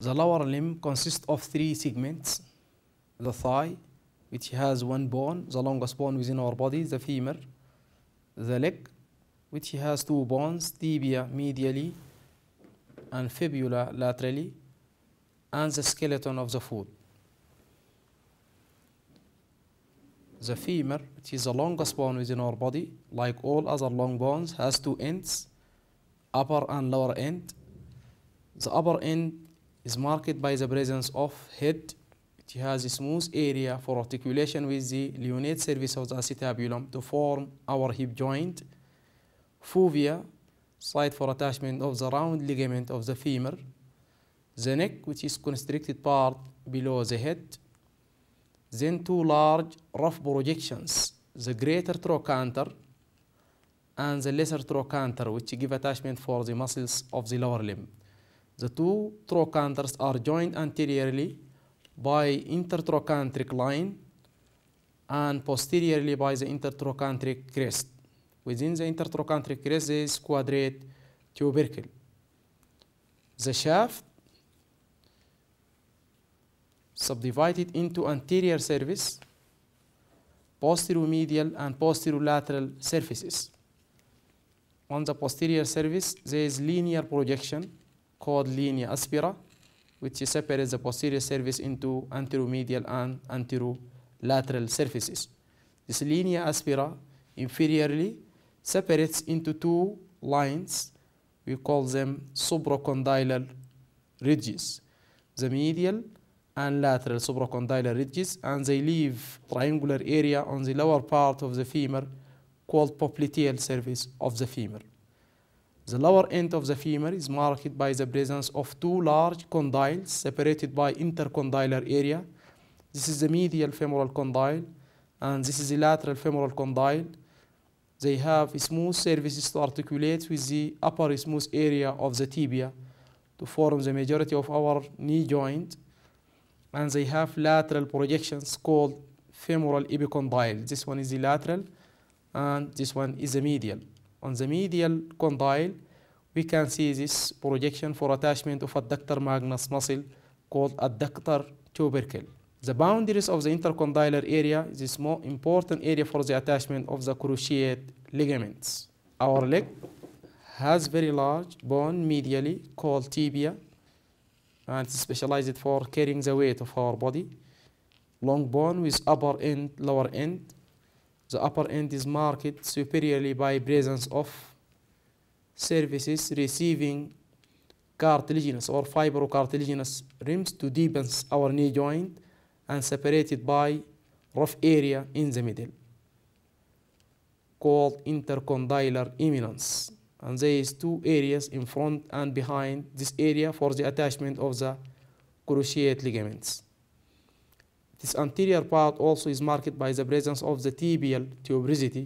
The lower limb consists of three segments. The thigh, which has one bone, the longest bone within our body, the femur. The leg, which has two bones, tibia medially and fibula laterally, and the skeleton of the foot. The femur, which is the longest bone within our body, like all other long bones, has two ends, upper and lower end. The upper end is marked by the presence of head. It has a smooth area for articulation with the lunate surface of the acetabulum to form our hip joint. Fovea, site for attachment of the round ligament of the femur. The neck, which is constricted part below the head. Then two large rough projections, the greater trochanter and the lesser trochanter, which give attachment for the muscles of the lower limb. The two trochanters are joined anteriorly by intertrochanteric line and posteriorly by the intertrochanteric crest. Within the intertrochanteric crest there is quadrate tubercle. The shaft subdivided into anterior surface, posterior medial and posterior lateral surfaces. On the posterior surface there is linear projection called linea aspera, which separates the posterior surface into anteromedial and anterolateral surfaces. This linea aspera inferiorly separates into two lines. We call them supracondylar ridges, the medial and lateral supracondylar ridges, and they leave triangular area on the lower part of the femur called popliteal surface of the femur. The lower end of the femur is marked by the presence of two large condyles separated by intercondylar area. This is the medial femoral condyle and this is the lateral femoral condyle. They have smooth surfaces to articulate with the upper smooth area of the tibia to form the majority of our knee joint. And they have lateral projections called femoral epicondyle. This one is the lateral and this one is the medial on the medial condyle, we can see this projection for attachment of adductor magnus muscle called adductor tubercle. The boundaries of the intercondylar area is the more important area for the attachment of the cruciate ligaments. Our leg has very large bone medially called tibia and specialized for carrying the weight of our body. Long bone with upper end, lower end, the upper end is marked superiorly by presence of surfaces receiving cartilaginous or fibrocartilaginous rims to deepen our knee joint and separated by rough area in the middle called intercondylar eminence and there is two areas in front and behind this area for the attachment of the cruciate ligaments. This anterior part also is marked by the presence of the tibial tuberosity